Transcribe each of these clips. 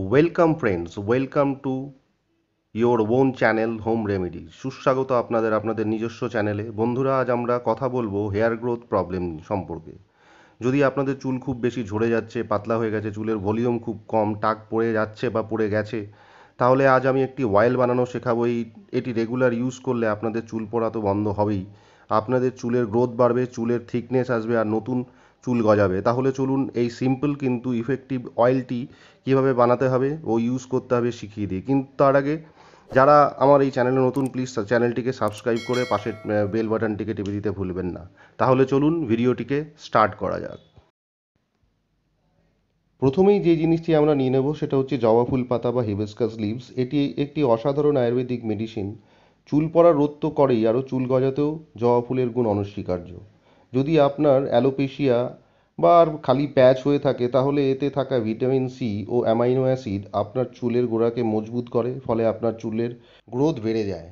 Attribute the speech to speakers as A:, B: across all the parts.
A: welcome friends welcome to your own channel home remedy সুস্বাগত আপনাদের আপনাদের নিজস্ব চ্যানেলে বন্ধুরা আজ আমরা কথা বলবো হেয়ার গ্রোথ প্রবলেম সম্পর্কে যদি আপনাদের চুল খুব বেশি ঝরে যাচ্ছে পাতলা হয়ে গেছে চুলের ভলিউম খুব কম টাক পড়ে যাচ্ছে বা পড়ে গেছে তাহলে আজ আমি একটি ওয়াইল বানানো শেখাবো এই এটি রেগুলার ইউজ করলে আপনাদের চুল পড়া তো বন্ধ হবেই আপনাদের চুলের গ্রোথ বাড়বে চুলের থিকনেস আসবে আর নতুন চুল গজাবে তাহলে চলুন এই সিম্পল কিন্তু ইফেক্টিভ অয়েলটি কীভাবে বানাতে হবে ও ইউজ করতে হবে শিখিয়ে দিই কিন্তু তার আগে যারা আমার এই চ্যানেলে নতুন প্লিজ চ্যানেলটিকে সাবস্ক্রাইব করে পাশের বেল বাটনটিকে টিপে দিতে ভুলবেন না তাহলে চলুন ভিডিওটিকে স্টার্ট করা যাক প্রথমেই যে জিনিসটি আমরা নিয়ে নেব সেটা হচ্ছে জবা ফুল পাতা বা হিবেস্কাস লিভস এটি একটি অসাধারণ আয়ুর্বেদিক মেডিসিন চুল পড়া রোধ তো করেই আরও চুল গজাতেও জবা ফুলের গুণ অনস্বীকার্য যদি আপনার অ্যালোপেশিয়া বা খালি প্যাচ হয়ে থাকে তাহলে এতে থাকা ভিটামিন সি ও অ্যামাইনো অ্যাসিড আপনার চুলের গোড়াকে মজবুত করে ফলে আপনার চুলের গ্রোথ বেড়ে যায়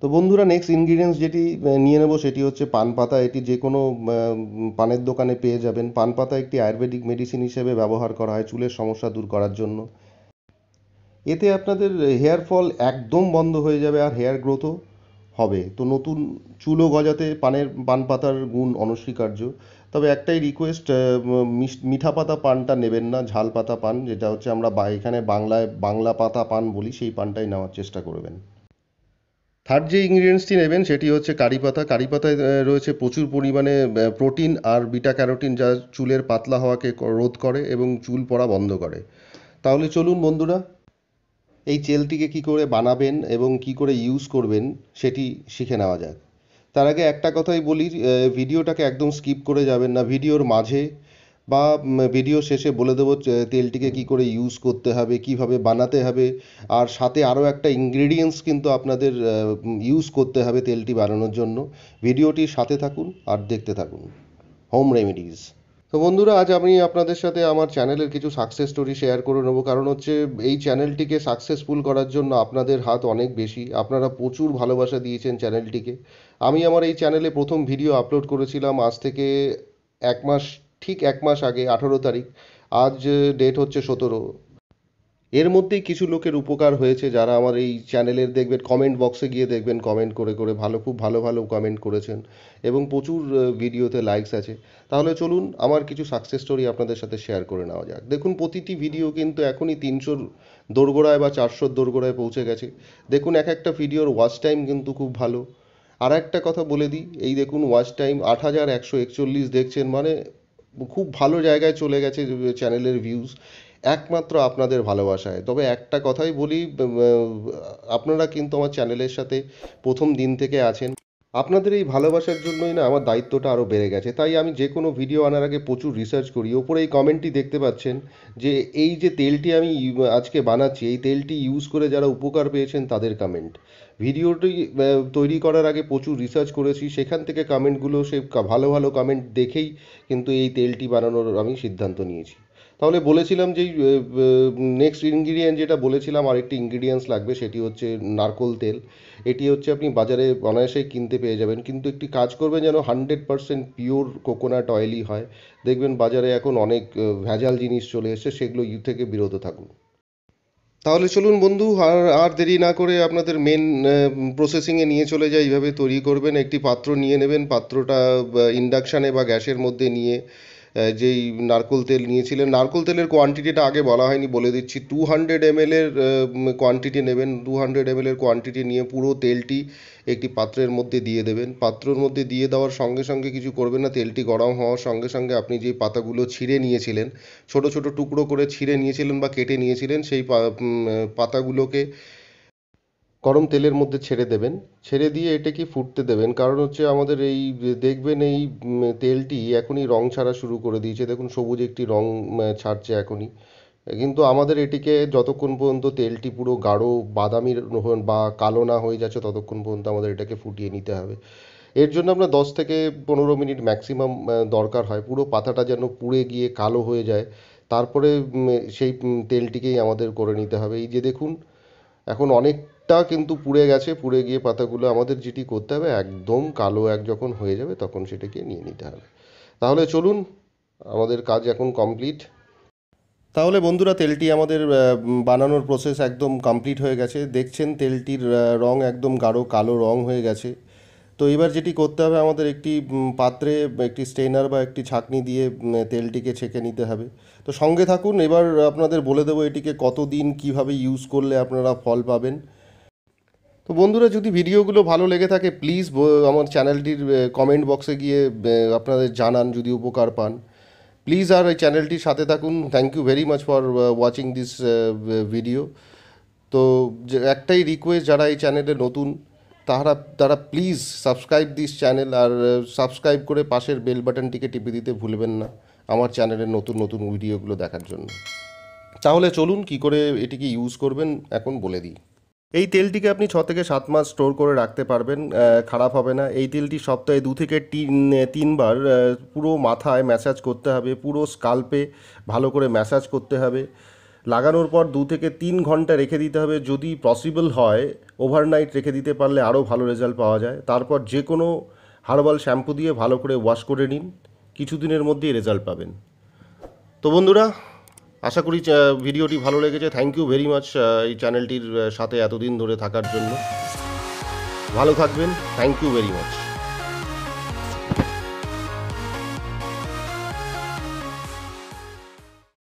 A: তো বন্ধুরা নেক্সট ইনগ্রিডিয়েন্টস যেটি নিয়ে নেব সেটি হচ্ছে পান পাতা এটি যে কোনো পানের দোকানে পেয়ে যাবেন পান পাতা একটি আয়ুর্বেদিক মেডিসিন হিসেবে ব্যবহার করা হয় চুলের সমস্যা দূর করার জন্য এতে আপনাদের হেয়ার ফল একদম বন্ধ হয়ে যাবে আর হেয়ার গ্রোথও হবে তো নতুন চুলও গজাতে পানের পান পাতার গুণ অনস্বীকার্য তবে একটাই রিকোয়েস্ট মিঠা পাতা পানটা নেবেন না ঝাল পাতা পান যেটা হচ্ছে আমরা বা এখানে বাংলায় বাংলা পাতা পান বলি সেই পানটাই নেওয়ার চেষ্টা করবেন থার্ড যে ইনগ্রিডিয়েন্টসটি নেবেন সেটি হচ্ছে কারি পাতা কারি পাতায় রয়েছে প্রচুর পরিমাণে প্রোটিন আর বিটা ক্যারোটিন যা চুলের পাতলা হওয়াকে রোধ করে এবং চুল পড়া বন্ধ করে তাহলে চলুন বন্ধুরা এই চেলটিকে কী করে বানাবেন এবং কী করে ইউজ করবেন সেটি শিখে নেওয়া যাক তার আগে একটা কথাই বলি ভিডিওটাকে একদম স্কিপ করে যাবেন না ভিডিওর মাঝে বা ভিডিও শেষে বলে দেবো তেলটিকে কি করে ইউজ করতে হবে কিভাবে বানাতে হবে আর সাথে আরও একটা ইনগ্রেডিয়েন্টস কিন্তু আপনাদের ইউজ করতে হবে তেলটি বানানোর জন্য ভিডিওটির সাথে থাকুন আর দেখতে থাকুন হোম রেমেডিজ তো বন্ধুরা আজ আমি আপনাদের সাথে আমার চ্যানেলের কিছু সাকসেস স্টোরি শেয়ার করে নেবো কারণ হচ্ছে এই চ্যানেলটিকে সাকসেসফুল করার জন্য আপনাদের হাত অনেক বেশি আপনারা প্রচুর ভালোবাসা দিয়েছেন চ্যানেলটিকে আমি আমার এই চ্যানেলে প্রথম ভিডিও আপলোড করেছিলাম আজ থেকে এক মাস ঠিক এক মাস আগে আঠেরো তারিখ আজ ডেট হচ্ছে সতেরো এর মধ্যেই কিছু লোকের উপকার হয়েছে যারা আমার এই চ্যানেলের দেখবেন কমেন্ট বক্সে গিয়ে দেখবেন কমেন্ট করে করে ভালো খুব ভালো ভালো কমেন্ট করেছেন এবং প্রচুর ভিডিওতে লাইকস আছে তাহলে চলুন আমার কিছু সাকসেস স্টোরি আপনাদের সাথে শেয়ার করে নেওয়া যাক দেখুন প্রতিটি ভিডিও কিন্তু এখনই তিনশোর দোরগোড়ায় বা চারশোর দোরগোড়ায় পৌঁছে গেছে দেখুন এক একটা ভিডিওর ওয়াচ টাইম কিন্তু খুব ভালো আর একটা কথা বলে দিই এই দেখুন ওয়াচ টাইম আট হাজার একশো একচল্লিশ দেখছেন মানে খুব ভালো জায়গায় চলে গেছে চ্যানেলের ভিউজ একমাত্র আপনাদের ভালোবাসায় তবে একটা কথাই বলি আপনারা কিন্তু আমার চ্যানেলের সাথে প্রথম দিন থেকে আছেন আপনাদের এই ভালোবাসার জন্যই না আমার দায়িত্বটা আরও বেড়ে গেছে তাই আমি যে কোনো ভিডিও আনার আগে প্রচুর রিসার্চ করি ওপরে এই কমেন্টটি দেখতে পাচ্ছেন যে এই যে তেলটি আমি আজকে বানাচ্ছি এই তেলটি ইউজ করে যারা উপকার পেয়েছেন তাদের কমেন্ট ভিডিওটি তৈরি করার আগে প্রচুর রিসার্চ করেছি সেখান থেকে কমেন্টগুলো সে ভালো ভালো কমেন্ট দেখেই কিন্তু এই তেলটি বানানোর আমি সিদ্ধান্ত নিয়েছি তাহলে বলেছিলাম যে নেক্সট ইনগ্রিডিয়েন্ট যেটা বলেছিলাম আরেকটি ইনগ্রিডিয়েন্টস লাগবে সেটি হচ্ছে নারকোল তেল এটি হচ্ছে আপনি বাজারে অনায়াসেই কিনতে পেয়ে যাবেন কিন্তু একটি কাজ করবেন যেন হান্ড্রেড পারসেন্ট পিওর কোকোনাট অয়েলই হয় দেখবেন বাজারে এখন অনেক ভেজাল জিনিস চলে এসেছে সেগুলো ইউ থেকে বিরত থাকুন তাহলে চলুন বন্ধু আর আর দেরি না করে আপনাদের মেন প্রসেসিংয়ে নিয়ে চলে যাই এইভাবে তৈরি করবেন একটি পাত্র নিয়ে নেবেন পাত্রটা ইন্ডাকশানে বা গ্যাসের মধ্যে নিয়ে যেই নারকোল তেল নিয়েছিলেন নারকোল তেলের কোয়ান্টিটিটা আগে বলা হয়নি বলে দিচ্ছি টু হান্ড্রেড এমএলের কোয়ান্টিটি নেবেন টু হান্ড্রেড এমএলের কোয়ান্টিটি নিয়ে পুরো তেলটি একটি পাত্রের মধ্যে দিয়ে দেবেন পাত্রর মধ্যে দিয়ে দেওয়ার সঙ্গে সঙ্গে কিছু করবেন না তেলটি গরম হওয়ার সঙ্গে সঙ্গে আপনি যে পাতাগুলো ছিঁড়ে নিয়েছিলেন ছোট ছোট টুকরো করে ছিঁড়ে নিয়েছিলেন বা কেটে নিয়েছিলেন সেই পাতাগুলোকে গরম তেলের মধ্যে ছেড়ে দেবেন ছেড়ে দিয়ে এটাকে ফুটতে দেবেন কারণ হচ্ছে আমাদের এই দেখবেন এই তেলটি এখনই রং ছাড়া শুরু করে দিয়েছে দেখুন সবুজ একটি রং ছাড়ছে এখনই কিন্তু আমাদের এটিকে যতক্ষণ পর্যন্ত তেলটি পুরো গাঢ় বাদামি বা কালো না হয়ে যাচ্ছে ততক্ষণ পর্যন্ত আমাদের এটাকে ফুটিয়ে নিতে হবে এর জন্য আমরা দশ থেকে পনেরো মিনিট ম্যাক্সিমাম দরকার হয় পুরো পাতাটা যেন পুড়ে গিয়ে কালো হয়ে যায় তারপরে সেই তেলটিকেই আমাদের করে নিতে হবে এই যে দেখুন এখন অনেক টা কিন্তু পুড়ে গেছে পুড়ে গিয়ে পাতাগুলো আমাদের যেটি করতে হবে একদম কালো এক যখন হয়ে যাবে তখন সেটাকে নিয়ে নিতে হবে তাহলে চলুন আমাদের কাজ এখন কমপ্লিট তাহলে বন্ধুরা তেলটি আমাদের বানানোর প্রসেস একদম কমপ্লিট হয়ে গেছে দেখছেন তেলটির রং একদম গাঢ় কালো রং হয়ে গেছে তো এবার যেটি করতে হবে আমাদের একটি পাত্রে একটি স্টেনার বা একটি ছাঁকনি দিয়ে তেলটিকে ছেঁকে নিতে হবে তো সঙ্গে থাকুন এবার আপনাদের বলে দেবো এটিকে কত দিন কীভাবে ইউজ করলে আপনারা ফল পাবেন তো বন্ধুরা যদি ভিডিওগুলো ভালো লেগে থাকে প্লিজ আমার চ্যানেলটির কমেন্ট বক্সে গিয়ে আপনাদের জানান যদি উপকার পান প্লিজ আর এই চ্যানেলটির সাথে থাকুন thank you very much for watching this video তো একটাই রিকোয়েস্ট যারা এই চ্যানেলে নতুন তারা তারা প্লিজ সাবস্ক্রাইব দিস চ্যানেল আর সাবস্ক্রাইব করে পাশের বেল বাটনটিকে টিপে দিতে ভুলবেন না আমার চ্যানেলের নতুন নতুন ভিডিওগুলো দেখার জন্য তাহলে চলুন কি করে এটিকে ইউজ করবেন এখন বলে দিই এই তেলটিকে আপনি ছ থেকে সাত মাস স্টোর করে রাখতে পারবেন খারাপ হবে না এই তেলটি সপ্তাহে দু থেকে তিন তিনবার পুরো মাথায় ম্যাসাজ করতে হবে পুরো স্কাল্পে ভালো করে ম্যাসাজ করতে হবে লাগানোর পর দু থেকে তিন ঘন্টা রেখে দিতে হবে যদি পসিবল হয় ওভারনাইট রেখে দিতে পারলে আরও ভালো রেজাল্ট পাওয়া যায় তারপর যে কোনো হার্বাল শ্যাম্পু দিয়ে ভালো করে ওয়াশ করে নিন কিছুদিনের মধ্যেই রেজাল্ট পাবেন তো বন্ধুরা আশা করি ভিডিওটি ভালো লেগেছে থ্যাংক ইউ ভেরি মাচ এই চ্যানেলটির সাথে এতদিন ধরে থাকার জন্য ভালো থাকবেন থ্যাংক ইউ ভেরি মাচ